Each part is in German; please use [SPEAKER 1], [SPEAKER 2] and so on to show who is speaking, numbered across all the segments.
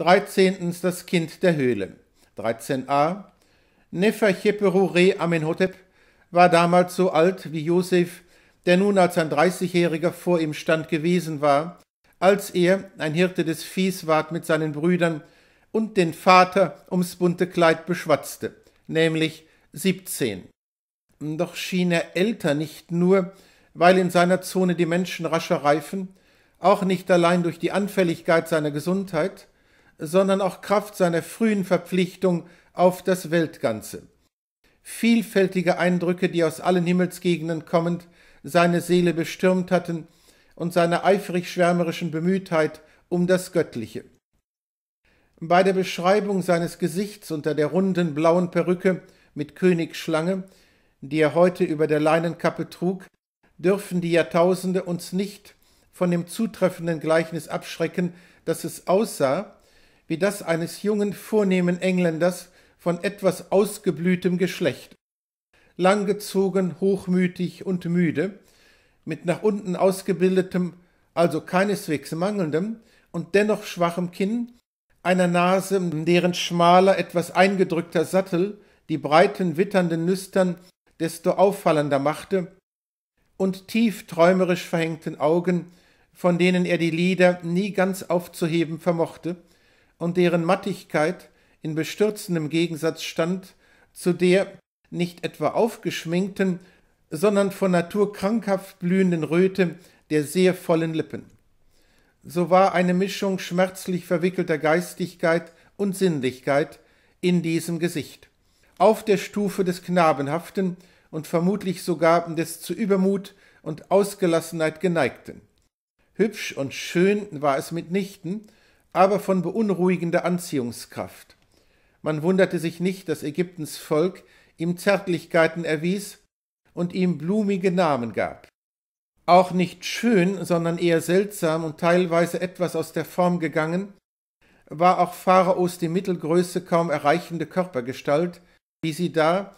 [SPEAKER 1] 13. Das Kind der Höhle. 13a. Re Amenhotep war damals so alt wie Josef, der nun als ein Dreißigjähriger vor ihm stand gewesen war, als er, ein Hirte des Viehs, ward mit seinen Brüdern und den Vater ums bunte Kleid beschwatzte, nämlich 17. Doch schien er älter nicht nur, weil in seiner Zone die Menschen rascher reifen, auch nicht allein durch die Anfälligkeit seiner Gesundheit, sondern auch Kraft seiner frühen Verpflichtung auf das Weltganze. Vielfältige Eindrücke, die aus allen Himmelsgegenden kommend seine Seele bestürmt hatten und seiner eifrig schwärmerischen Bemühtheit um das Göttliche. Bei der Beschreibung seines Gesichts unter der runden blauen Perücke mit Königsschlange, die er heute über der Leinenkappe trug, dürfen die Jahrtausende uns nicht von dem zutreffenden Gleichnis abschrecken, dass es aussah, wie das eines jungen, vornehmen Engländers von etwas ausgeblühtem Geschlecht. Langgezogen, hochmütig und müde, mit nach unten ausgebildetem, also keineswegs mangelndem und dennoch schwachem Kinn, einer Nase, deren schmaler, etwas eingedrückter Sattel die breiten, witternden Nüstern desto auffallender machte, und tief träumerisch verhängten Augen, von denen er die Lider nie ganz aufzuheben vermochte, und deren Mattigkeit in bestürzendem Gegensatz stand zu der nicht etwa aufgeschminkten, sondern von Natur krankhaft blühenden Röte der sehr vollen Lippen. So war eine Mischung schmerzlich verwickelter Geistigkeit und Sinnlichkeit in diesem Gesicht, auf der Stufe des Knabenhaften und vermutlich sogar des zu Übermut und Ausgelassenheit geneigten. Hübsch und schön war es mitnichten, aber von beunruhigender Anziehungskraft. Man wunderte sich nicht, dass Ägyptens Volk ihm Zärtlichkeiten erwies und ihm blumige Namen gab. Auch nicht schön, sondern eher seltsam und teilweise etwas aus der Form gegangen, war auch Pharaos die Mittelgröße kaum erreichende Körpergestalt, wie sie da,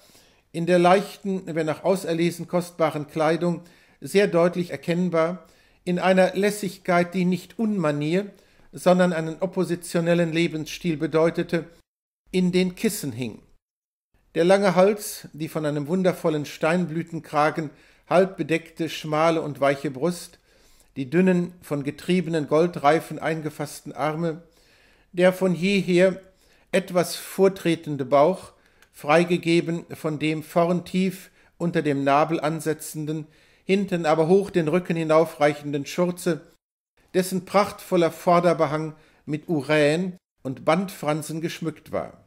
[SPEAKER 1] in der leichten, wenn auch auserlesen kostbaren Kleidung, sehr deutlich erkennbar, in einer Lässigkeit, die nicht Unmanier, sondern einen oppositionellen Lebensstil bedeutete, in den Kissen hing. Der lange Hals, die von einem wundervollen Steinblütenkragen halb bedeckte, schmale und weiche Brust, die dünnen, von getriebenen Goldreifen eingefassten Arme, der von jeher etwas vortretende Bauch, freigegeben von dem vorn tief unter dem Nabel ansetzenden, hinten aber hoch den Rücken hinaufreichenden Schurze, dessen prachtvoller Vorderbehang mit Uräen und Bandfransen geschmückt war.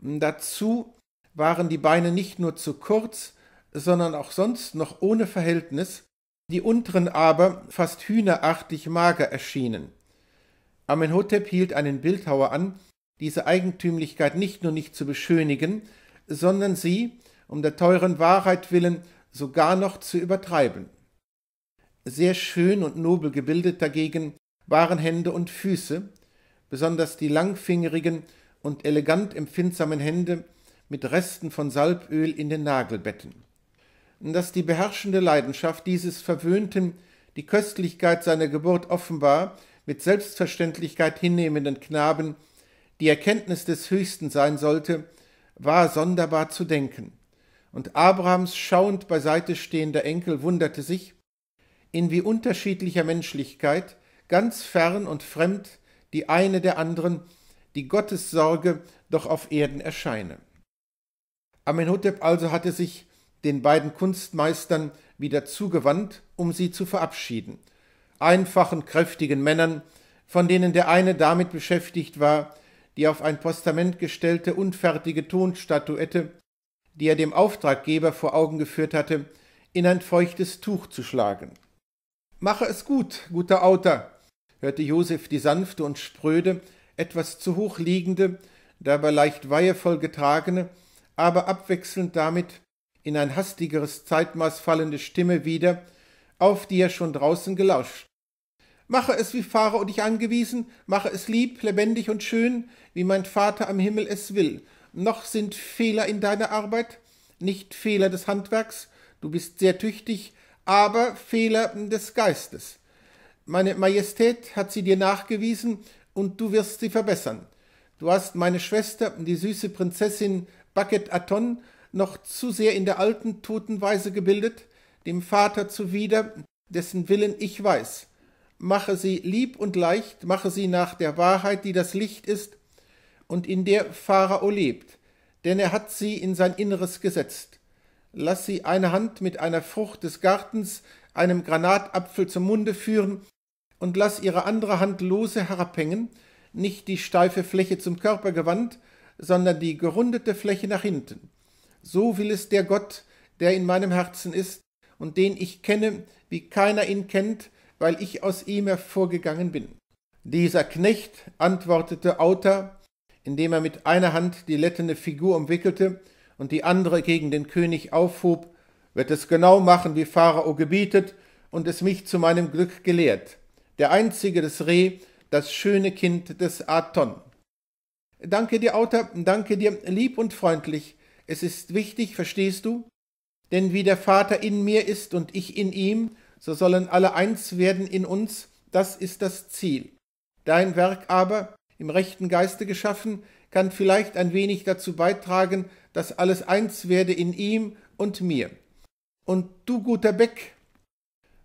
[SPEAKER 1] Dazu waren die Beine nicht nur zu kurz, sondern auch sonst noch ohne Verhältnis, die unteren aber fast hühnerartig mager erschienen. Amenhotep hielt einen Bildhauer an, diese Eigentümlichkeit nicht nur nicht zu beschönigen, sondern sie, um der teuren Wahrheit willen, sogar noch zu übertreiben. Sehr schön und nobel gebildet dagegen waren Hände und Füße, besonders die langfingerigen und elegant empfindsamen Hände mit Resten von Salböl in den Nagelbetten. Dass die beherrschende Leidenschaft dieses verwöhnten, die Köstlichkeit seiner Geburt offenbar mit Selbstverständlichkeit hinnehmenden Knaben die Erkenntnis des Höchsten sein sollte, war sonderbar zu denken. Und Abrahams schauend beiseite stehender Enkel wunderte sich, in wie unterschiedlicher Menschlichkeit, ganz fern und fremd, die eine der anderen, die Gottessorge doch auf Erden erscheine. Amenhotep also hatte sich den beiden Kunstmeistern wieder zugewandt, um sie zu verabschieden, einfachen, kräftigen Männern, von denen der eine damit beschäftigt war, die auf ein Postament gestellte, unfertige Tonstatuette, die er dem Auftraggeber vor Augen geführt hatte, in ein feuchtes Tuch zu schlagen. Mache es gut, guter Autor, hörte Josef die sanfte und spröde, etwas zu hoch liegende, dabei leicht weihevoll getragene, aber abwechselnd damit in ein hastigeres Zeitmaß fallende Stimme wieder, auf die er schon draußen gelauscht. Mache es wie Pharao dich angewiesen, mache es lieb, lebendig und schön, wie mein Vater am Himmel es will. Noch sind Fehler in deiner Arbeit, nicht Fehler des Handwerks, du bist sehr tüchtig, aber Fehler des Geistes. Meine Majestät hat sie dir nachgewiesen und du wirst sie verbessern. Du hast meine Schwester, die süße Prinzessin Bucket Aton, noch zu sehr in der alten Totenweise gebildet, dem Vater zuwider, dessen Willen ich weiß. Mache sie lieb und leicht, mache sie nach der Wahrheit, die das Licht ist und in der Pharao lebt, denn er hat sie in sein Inneres gesetzt lass sie eine Hand mit einer Frucht des Gartens, einem Granatapfel zum Munde führen, und lass ihre andere Hand lose herabhängen, nicht die steife Fläche zum Körper gewandt, sondern die gerundete Fläche nach hinten. So will es der Gott, der in meinem Herzen ist und den ich kenne, wie keiner ihn kennt, weil ich aus ihm hervorgegangen bin. Dieser Knecht antwortete Auta, indem er mit einer Hand die lettene Figur umwickelte und die andere gegen den König aufhub, wird es genau machen, wie Pharao gebietet, und es mich zu meinem Glück gelehrt. Der einzige des Reh, das schöne Kind des Aton. Danke dir, Autor, danke dir, lieb und freundlich. Es ist wichtig, verstehst du? Denn wie der Vater in mir ist und ich in ihm, so sollen alle eins werden in uns, das ist das Ziel. Dein Werk aber, im rechten Geiste geschaffen, kann vielleicht ein wenig dazu beitragen, dass alles eins werde in ihm und mir. Und du, guter Beck,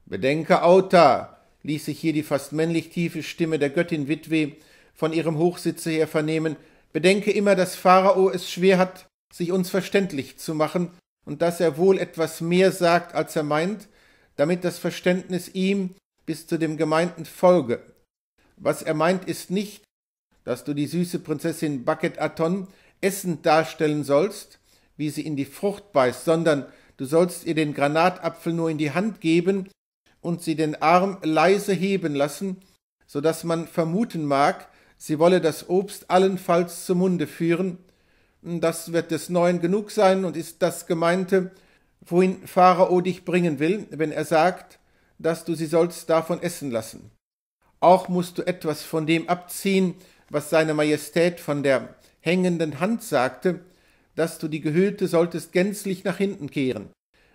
[SPEAKER 1] bedenke, Auta, ließ sich hier die fast männlich tiefe Stimme der Göttin Witwe von ihrem Hochsitze her vernehmen, bedenke immer, dass Pharao es schwer hat, sich uns verständlich zu machen und dass er wohl etwas mehr sagt, als er meint, damit das Verständnis ihm bis zu dem Gemeinten folge. Was er meint, ist nicht, dass du die süße Prinzessin Bucket Aton Essen darstellen sollst, wie sie in die Frucht beißt, sondern du sollst ihr den Granatapfel nur in die Hand geben und sie den Arm leise heben lassen, so dass man vermuten mag, sie wolle das Obst allenfalls zum Munde führen. Das wird des Neuen genug sein und ist das Gemeinte, wohin Pharao dich bringen will, wenn er sagt, dass du sie sollst davon essen lassen. Auch musst du etwas von dem abziehen, was seine Majestät von der hängenden Hand sagte, dass du die Gehüllte solltest gänzlich nach hinten kehren.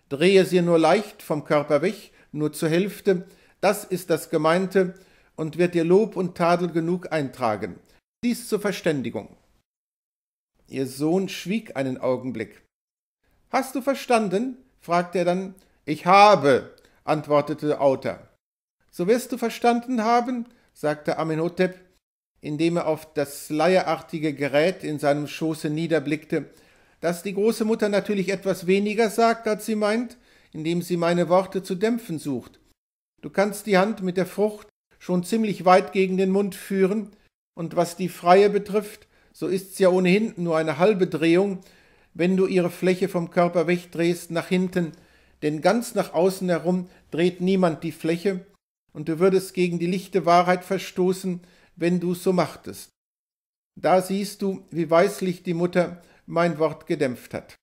[SPEAKER 1] Drehe sie nur leicht vom Körper weg, nur zur Hälfte, das ist das Gemeinte und wird dir Lob und Tadel genug eintragen. Dies zur Verständigung. Ihr Sohn schwieg einen Augenblick. Hast du verstanden? fragte er dann. Ich habe, antwortete Auter. So wirst du verstanden haben, sagte Amenhotep, indem er auf das leierartige Gerät in seinem Schoße niederblickte, dass die große Mutter natürlich etwas weniger sagt, als sie meint, indem sie meine Worte zu dämpfen sucht. Du kannst die Hand mit der Frucht schon ziemlich weit gegen den Mund führen, und was die Freie betrifft, so ist's ja ohnehin nur eine halbe Drehung, wenn du ihre Fläche vom Körper wegdrehst nach hinten, denn ganz nach außen herum dreht niemand die Fläche, und du würdest gegen die lichte Wahrheit verstoßen, wenn du so machtest. Da siehst du, wie weislich die Mutter mein Wort gedämpft hat.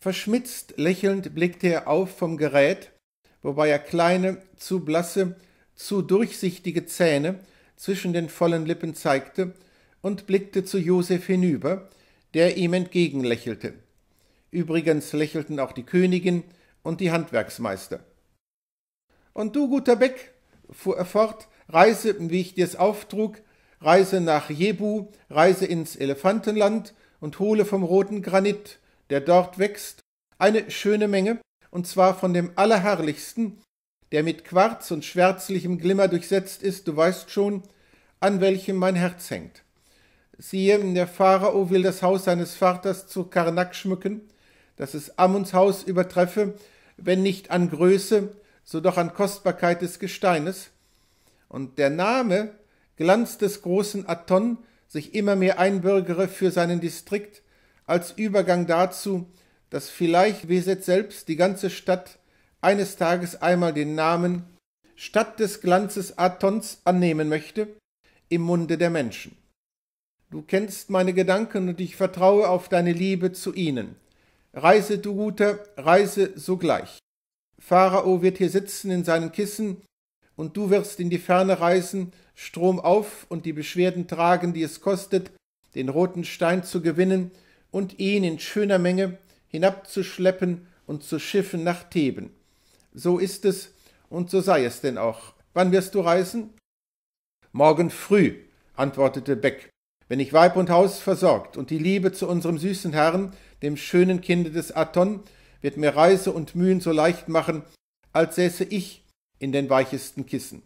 [SPEAKER 1] Verschmitzt lächelnd blickte er auf vom Gerät, wobei er kleine, zu blasse, zu durchsichtige Zähne zwischen den vollen Lippen zeigte und blickte zu Josef hinüber, der ihm entgegenlächelte. Übrigens lächelten auch die Königin und die Handwerksmeister. Und du, guter Beck, fuhr er fort, Reise, wie ich dir es auftrug, Reise nach Jebu, Reise ins Elefantenland und hole vom roten Granit, der dort wächst, eine schöne Menge, und zwar von dem Allerherrlichsten, der mit Quarz und schwärzlichem Glimmer durchsetzt ist, du weißt schon, an welchem mein Herz hängt. Siehe, der Pharao will das Haus seines Vaters zu Karnak schmücken, dass es Ammons Haus übertreffe, wenn nicht an Größe, so doch an Kostbarkeit des Gesteines, und der Name Glanz des großen Aton sich immer mehr einbürgere für seinen Distrikt als Übergang dazu, dass vielleicht Weset selbst die ganze Stadt eines Tages einmal den Namen Stadt des Glanzes Atons annehmen möchte im Munde der Menschen. Du kennst meine Gedanken und ich vertraue auf deine Liebe zu ihnen. Reise, du Guter, reise sogleich. Pharao wird hier sitzen in seinen Kissen und du wirst in die Ferne reisen, stromauf und die Beschwerden tragen, die es kostet, den roten Stein zu gewinnen und ihn in schöner Menge hinabzuschleppen und zu schiffen nach Theben. So ist es und so sei es denn auch. Wann wirst du reisen? Morgen früh, antwortete Beck, wenn ich Weib und Haus versorgt und die Liebe zu unserem süßen Herrn, dem schönen Kinde des Aton, wird mir Reise und Mühen so leicht machen, als säße ich in den weichesten Kissen.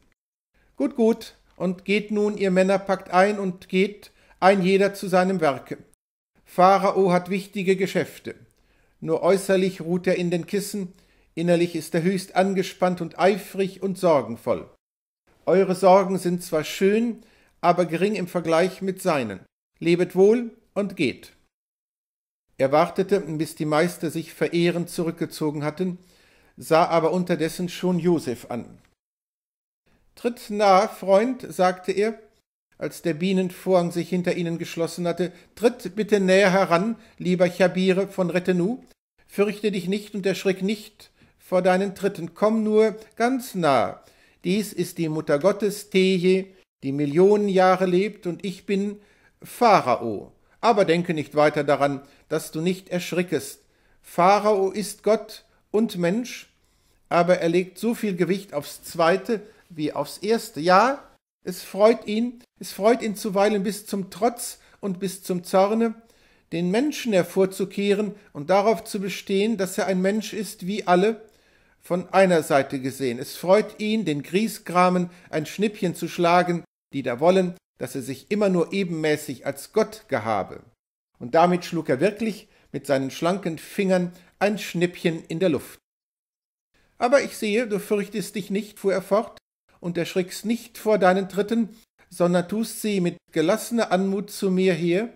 [SPEAKER 1] Gut, gut, und geht nun, ihr Männer, packt ein und geht, ein jeder zu seinem Werke. Pharao hat wichtige Geschäfte. Nur äußerlich ruht er in den Kissen, innerlich ist er höchst angespannt und eifrig und sorgenvoll. Eure Sorgen sind zwar schön, aber gering im Vergleich mit seinen. Lebet wohl und geht. Er wartete, bis die Meister sich verehrend zurückgezogen hatten, sah aber unterdessen schon Josef an. Tritt nah, Freund, sagte er, als der Bienenvorhang sich hinter ihnen geschlossen hatte, tritt bitte näher heran, lieber Chabire von Retenu, fürchte dich nicht und erschrick nicht vor deinen Tritten, komm nur ganz nah. Dies ist die Mutter Gottes Teje, die Millionen Jahre lebt, und ich bin Pharao. Aber denke nicht weiter daran, dass du nicht erschrickest. Pharao ist Gott, und Mensch, aber er legt so viel Gewicht aufs Zweite wie aufs Erste. Ja, es freut ihn, es freut ihn zuweilen bis zum Trotz und bis zum Zorne, den Menschen hervorzukehren und darauf zu bestehen, dass er ein Mensch ist wie alle, von einer Seite gesehen. Es freut ihn, den Griesgramen ein Schnippchen zu schlagen, die da wollen, dass er sich immer nur ebenmäßig als Gott gehabe. Und damit schlug er wirklich mit seinen schlanken Fingern ein Schnippchen in der Luft. Aber ich sehe, du fürchtest dich nicht, fuhr er fort, und erschrickst nicht vor deinen Tritten, sondern tust sie mit gelassener Anmut zu mir her.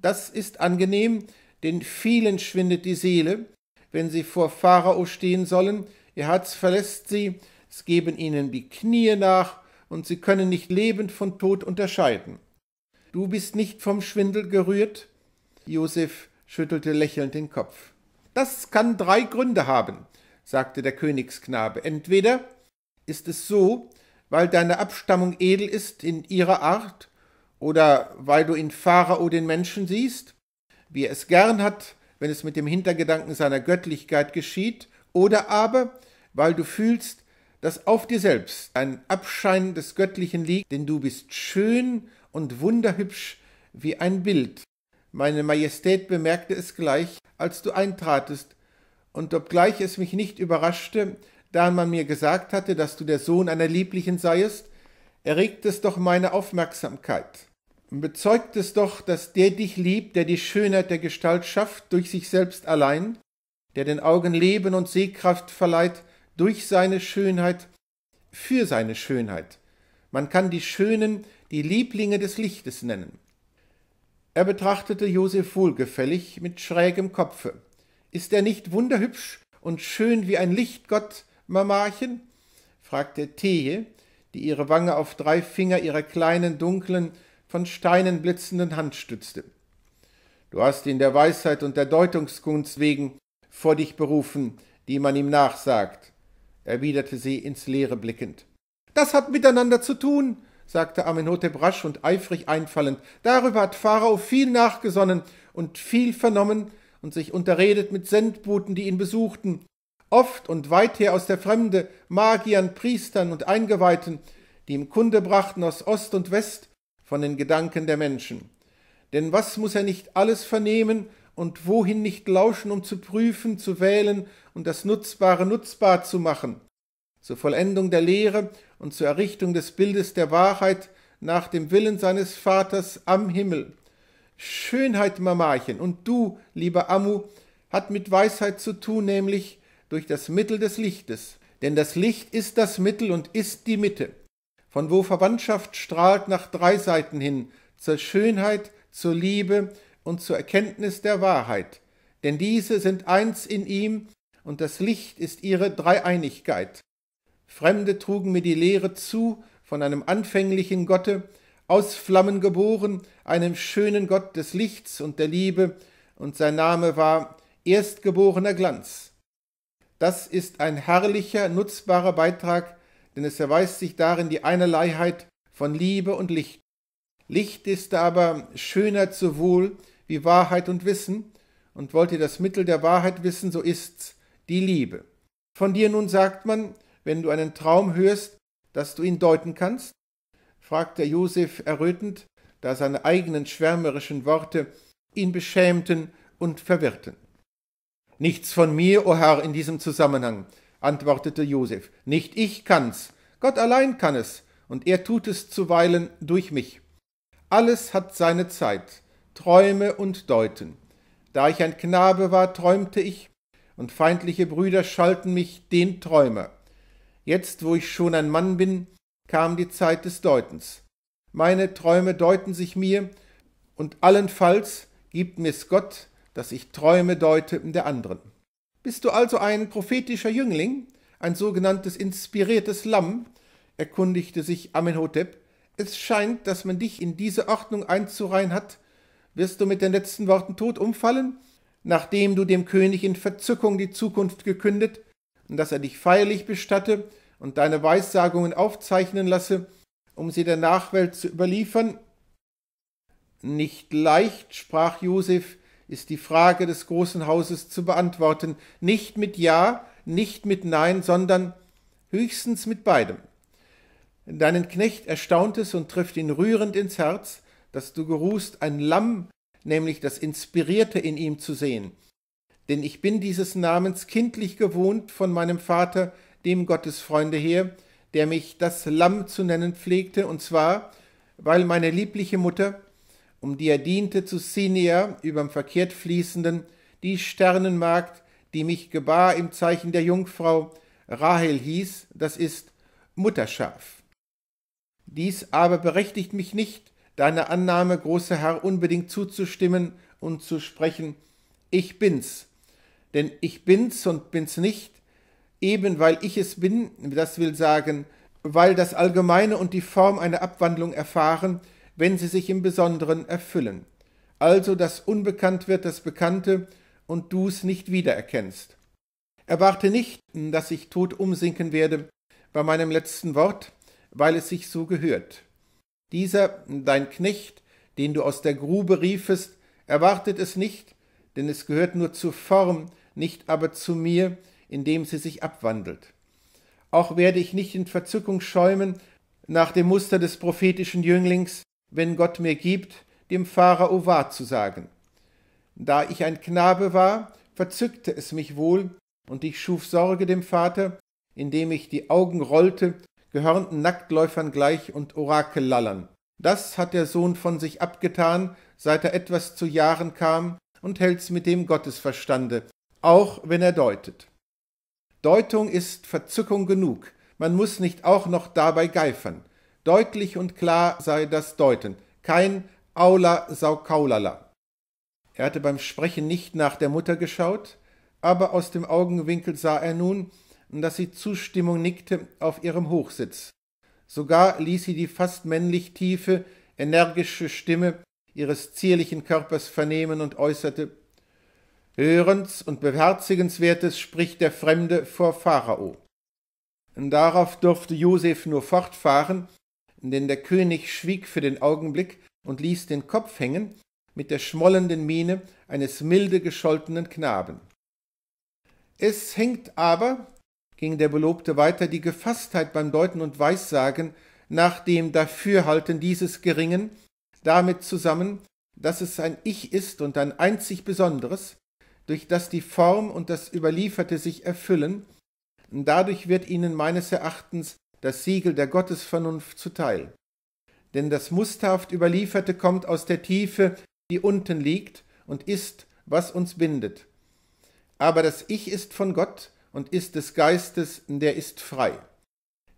[SPEAKER 1] Das ist angenehm, denn vielen schwindet die Seele, wenn sie vor Pharao stehen sollen, ihr Herz verlässt sie, es geben ihnen die Knie nach, und sie können nicht lebend von Tod unterscheiden. Du bist nicht vom Schwindel gerührt? Josef schüttelte lächelnd den Kopf. Das kann drei Gründe haben, sagte der Königsknabe. Entweder ist es so, weil deine Abstammung edel ist in ihrer Art, oder weil du in Pharao den Menschen siehst, wie er es gern hat, wenn es mit dem Hintergedanken seiner Göttlichkeit geschieht, oder aber, weil du fühlst, dass auf dir selbst ein Abschein des Göttlichen liegt, denn du bist schön und wunderhübsch wie ein Bild, meine Majestät bemerkte es gleich, als du eintratest, und obgleich es mich nicht überraschte, da man mir gesagt hatte, dass du der Sohn einer Lieblichen seiest, erregte es doch meine Aufmerksamkeit. Bezeugt es doch, dass der dich liebt, der die Schönheit der Gestalt schafft durch sich selbst allein, der den Augen Leben und Sehkraft verleiht durch seine Schönheit, für seine Schönheit. Man kann die Schönen die Lieblinge des Lichtes nennen. Er betrachtete Josef wohlgefällig mit schrägem Kopfe. Ist er nicht wunderhübsch und schön wie ein Lichtgott, Mamachen? fragte Thee, die ihre Wange auf drei Finger ihrer kleinen, dunklen, von Steinen blitzenden Hand stützte. Du hast ihn der Weisheit und der Deutungskunst wegen vor dich berufen, die man ihm nachsagt, erwiderte sie ins Leere blickend. Das hat miteinander zu tun, sagte Amenhotep rasch und eifrig einfallend, darüber hat Pharao viel nachgesonnen und viel vernommen und sich unterredet mit Sendbuten, die ihn besuchten, oft und weither aus der Fremde, Magiern, Priestern und Eingeweihten, die ihm Kunde brachten aus Ost und West von den Gedanken der Menschen. Denn was muß er nicht alles vernehmen und wohin nicht lauschen, um zu prüfen, zu wählen und das Nutzbare nutzbar zu machen? zur Vollendung der Lehre und zur Errichtung des Bildes der Wahrheit nach dem Willen seines Vaters am Himmel. Schönheit, Mamachen, und du, lieber Amu, hat mit Weisheit zu tun, nämlich durch das Mittel des Lichtes. Denn das Licht ist das Mittel und ist die Mitte, von wo Verwandtschaft strahlt nach drei Seiten hin, zur Schönheit, zur Liebe und zur Erkenntnis der Wahrheit. Denn diese sind eins in ihm, und das Licht ist ihre Dreieinigkeit. Fremde trugen mir die Lehre zu von einem anfänglichen Gotte, aus Flammen geboren, einem schönen Gott des Lichts und der Liebe, und sein Name war Erstgeborener Glanz. Das ist ein herrlicher, nutzbarer Beitrag, denn es erweist sich darin die Einerleiheit von Liebe und Licht. Licht ist aber schöner sowohl wie Wahrheit und Wissen, und wollt ihr das Mittel der Wahrheit wissen, so ist's die Liebe. Von dir nun sagt man, wenn du einen Traum hörst, dass du ihn deuten kannst? fragte Josef errötend, da seine eigenen schwärmerischen Worte ihn beschämten und verwirrten. Nichts von mir, o oh Herr, in diesem Zusammenhang, antwortete Josef. Nicht ich kann's, Gott allein kann es, und er tut es zuweilen durch mich. Alles hat seine Zeit, Träume und Deuten. Da ich ein Knabe war, träumte ich, und feindliche Brüder schalten mich den Träumer. Jetzt, wo ich schon ein Mann bin, kam die Zeit des Deutens. Meine Träume deuten sich mir, und allenfalls gibt mir's Gott, dass ich Träume deute der anderen. Bist du also ein prophetischer Jüngling, ein sogenanntes inspiriertes Lamm? erkundigte sich Amenhotep. Es scheint, dass man dich in diese Ordnung einzureihen hat. Wirst du mit den letzten Worten tot umfallen, nachdem du dem König in Verzückung die Zukunft gekündet und dass er dich feierlich bestatte und deine Weissagungen aufzeichnen lasse, um sie der Nachwelt zu überliefern? Nicht leicht, sprach Josef, ist die Frage des großen Hauses zu beantworten, nicht mit Ja, nicht mit Nein, sondern höchstens mit beidem. Deinen Knecht erstaunt es und trifft ihn rührend ins Herz, dass du geruhst, ein Lamm, nämlich das Inspirierte in ihm zu sehen, denn ich bin dieses Namens kindlich gewohnt von meinem Vater, dem Gottesfreunde her, der mich das Lamm zu nennen pflegte, und zwar, weil meine liebliche Mutter, um die er diente zu Sinia überm verkehrt fließenden, die Sternenmagd, die mich gebar im Zeichen der Jungfrau, Rahel hieß, das ist Mutterschaf. Dies aber berechtigt mich nicht, deiner Annahme, großer Herr, unbedingt zuzustimmen und zu sprechen, ich bin's, denn ich bin's und bin's nicht, eben weil ich es bin, das will sagen, weil das Allgemeine und die Form eine Abwandlung erfahren, wenn sie sich im Besonderen erfüllen. Also, dass unbekannt wird das Bekannte und du's nicht wiedererkennst. Erwarte nicht, dass ich tot umsinken werde bei meinem letzten Wort, weil es sich so gehört. Dieser, dein Knecht, den du aus der Grube riefest, erwartet es nicht, denn es gehört nur zur Form, nicht aber zu mir, indem sie sich abwandelt. Auch werde ich nicht in Verzückung schäumen nach dem Muster des prophetischen Jünglings, wenn Gott mir gibt, dem Pharao wahr zu sagen. Da ich ein Knabe war, verzückte es mich wohl, und ich schuf Sorge dem Vater, indem ich die Augen rollte, gehörnten Nacktläufern gleich und Orakellallern. Das hat der Sohn von sich abgetan, seit er etwas zu Jahren kam, und hält's mit dem Gottesverstande, auch wenn er deutet. Deutung ist Verzückung genug, man muss nicht auch noch dabei geifern. Deutlich und klar sei das Deuten, kein Aula saukaulala. Er hatte beim Sprechen nicht nach der Mutter geschaut, aber aus dem Augenwinkel sah er nun, dass sie Zustimmung nickte auf ihrem Hochsitz. Sogar ließ sie die fast männlich tiefe, energische Stimme ihres zierlichen Körpers vernehmen und äußerte, Hörens und beherzigenswertes spricht der Fremde vor Pharao. Darauf durfte Josef nur fortfahren, denn der König schwieg für den Augenblick und ließ den Kopf hängen mit der schmollenden Miene eines milde gescholtenen Knaben. Es hängt aber, ging der Belobte weiter, die Gefasstheit beim Deuten und Weissagen nach dem Dafürhalten dieses geringen, damit zusammen, dass es ein Ich ist und ein einzig Besonderes, durch das die Form und das Überlieferte sich erfüllen, dadurch wird ihnen meines Erachtens das Siegel der Gottesvernunft zuteil. Denn das musterhaft Überlieferte kommt aus der Tiefe, die unten liegt, und ist, was uns bindet. Aber das Ich ist von Gott und ist des Geistes, der ist frei.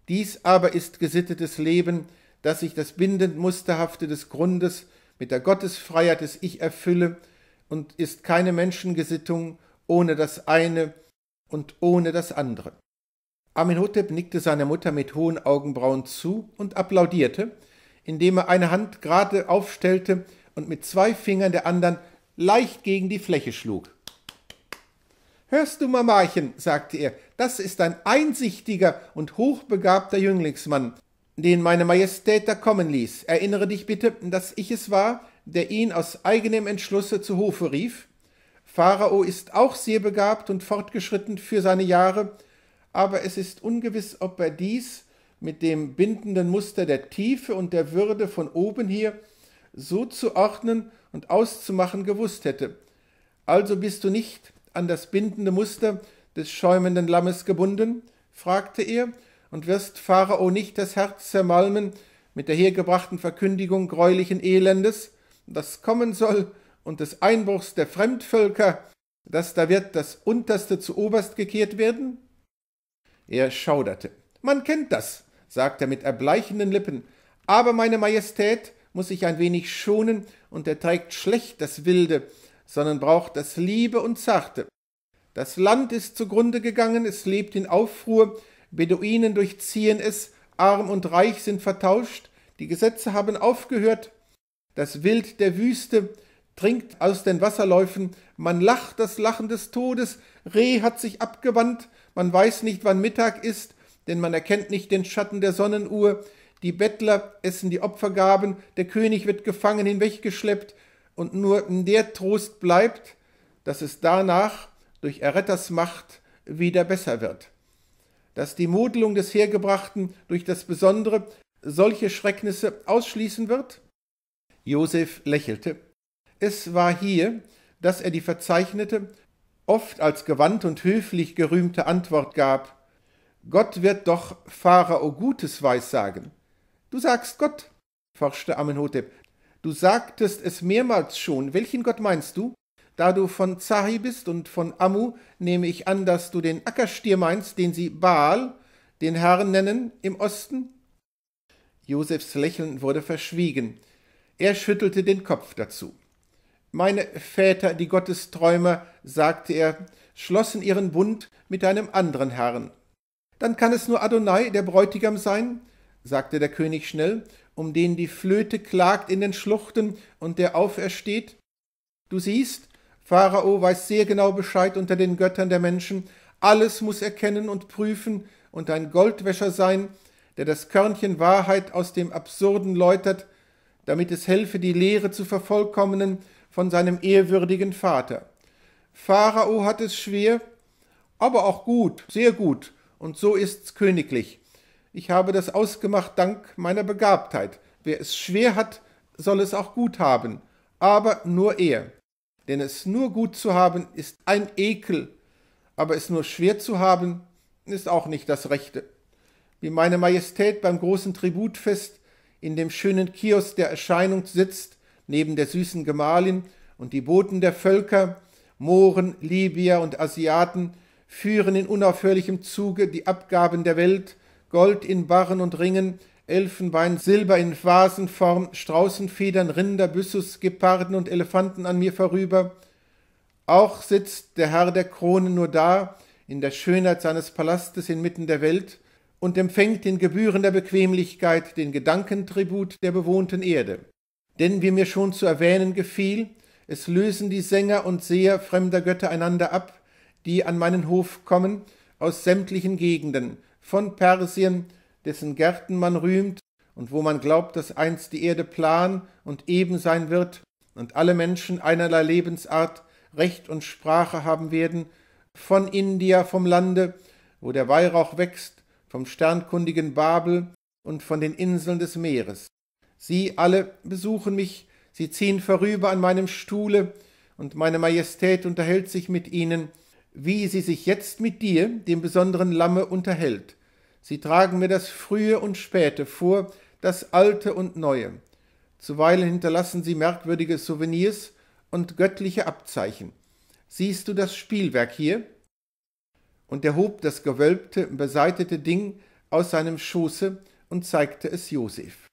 [SPEAKER 1] Dies aber ist gesittetes Leben, dass ich das bindend Musterhafte des Grundes mit der Gottesfreiheit des Ich erfülle und ist keine Menschengesittung ohne das eine und ohne das andere. Amenhotep nickte seiner Mutter mit hohen Augenbrauen zu und applaudierte, indem er eine Hand gerade aufstellte und mit zwei Fingern der anderen leicht gegen die Fläche schlug. Hörst du, Mamachen, sagte er, das ist ein einsichtiger und hochbegabter Jünglingsmann, den meine Majestät da kommen ließ. Erinnere dich bitte, dass ich es war, der ihn aus eigenem Entschlusse zu Hofe rief. Pharao ist auch sehr begabt und fortgeschritten für seine Jahre, aber es ist ungewiss, ob er dies mit dem bindenden Muster der Tiefe und der Würde von oben hier so zu ordnen und auszumachen gewusst hätte. Also bist du nicht an das bindende Muster des schäumenden Lammes gebunden? fragte er und wirst Pharao nicht das Herz zermalmen mit der hergebrachten Verkündigung greulichen Elendes, das kommen soll, und des Einbruchs der Fremdvölker, dass da wird das Unterste zu Oberst gekehrt werden? Er schauderte. Man kennt das, sagt er mit erbleichenden Lippen, aber meine Majestät muss sich ein wenig schonen und erträgt schlecht das Wilde, sondern braucht das Liebe und Zarte. Das Land ist zugrunde gegangen, es lebt in Aufruhr, Beduinen durchziehen es, arm und reich sind vertauscht, die Gesetze haben aufgehört, das Wild der Wüste trinkt aus den Wasserläufen, man lacht das Lachen des Todes, Reh hat sich abgewandt, man weiß nicht, wann Mittag ist, denn man erkennt nicht den Schatten der Sonnenuhr, die Bettler essen die Opfergaben, der König wird gefangen hinweggeschleppt, und nur der Trost bleibt, dass es danach durch Erretters Macht wieder besser wird dass die Modelung des Hergebrachten durch das Besondere solche Schrecknisse ausschließen wird? Josef lächelte. Es war hier, dass er die verzeichnete, oft als gewandt und höflich gerühmte Antwort gab Gott wird doch Pharao Gutes weissagen. Du sagst Gott, forschte Amenhotep. Du sagtest es mehrmals schon. Welchen Gott meinst du? Da du von Zahi bist und von Ammu, nehme ich an, dass du den Ackerstier meinst, den sie Baal, den Herrn nennen, im Osten? Josefs Lächeln wurde verschwiegen. Er schüttelte den Kopf dazu. Meine Väter, die Gottesträumer, sagte er, schlossen ihren Bund mit einem anderen Herrn. Dann kann es nur Adonai, der Bräutigam, sein, sagte der König schnell, um den die Flöte klagt in den Schluchten und der aufersteht. Du siehst, Pharao weiß sehr genau Bescheid unter den Göttern der Menschen, alles muss erkennen und prüfen und ein Goldwäscher sein, der das Körnchen Wahrheit aus dem Absurden läutert, damit es helfe, die Lehre zu vervollkommenen von seinem ehrwürdigen Vater. Pharao hat es schwer, aber auch gut, sehr gut, und so ist's königlich. Ich habe das ausgemacht dank meiner Begabtheit. Wer es schwer hat, soll es auch gut haben, aber nur er. Denn es nur gut zu haben ist ein Ekel, aber es nur schwer zu haben ist auch nicht das Rechte. Wie meine Majestät beim großen Tributfest in dem schönen Kiosk der Erscheinung sitzt, neben der süßen Gemahlin und die Boten der Völker, Mohren, Libyer und Asiaten, führen in unaufhörlichem Zuge die Abgaben der Welt, Gold in Barren und Ringen, Elfenbein, Silber in Vasenform, Straußenfedern, Rinder, Büssus, Geparden und Elefanten an mir vorüber. Auch sitzt der Herr der Krone nur da, in der Schönheit seines Palastes inmitten der Welt, und empfängt in gebührender Bequemlichkeit den Gedankentribut der bewohnten Erde. Denn wie mir schon zu erwähnen gefiel, es lösen die Sänger und Seher fremder Götter einander ab, die an meinen Hof kommen, aus sämtlichen Gegenden, von Persien, dessen Gärten man rühmt und wo man glaubt, dass einst die Erde plan und eben sein wird und alle Menschen einerlei Lebensart, Recht und Sprache haben werden, von India vom Lande, wo der Weihrauch wächst, vom sternkundigen Babel und von den Inseln des Meeres. Sie alle besuchen mich, sie ziehen vorüber an meinem Stuhle, und meine Majestät unterhält sich mit ihnen, wie sie sich jetzt mit dir, dem besonderen Lamme, unterhält. Sie tragen mir das Frühe und Späte vor, das Alte und Neue. Zuweilen hinterlassen sie merkwürdige Souvenirs und göttliche Abzeichen. Siehst du das Spielwerk hier? Und er hob das gewölbte, beseitete Ding aus seinem Schoße und zeigte es Josef.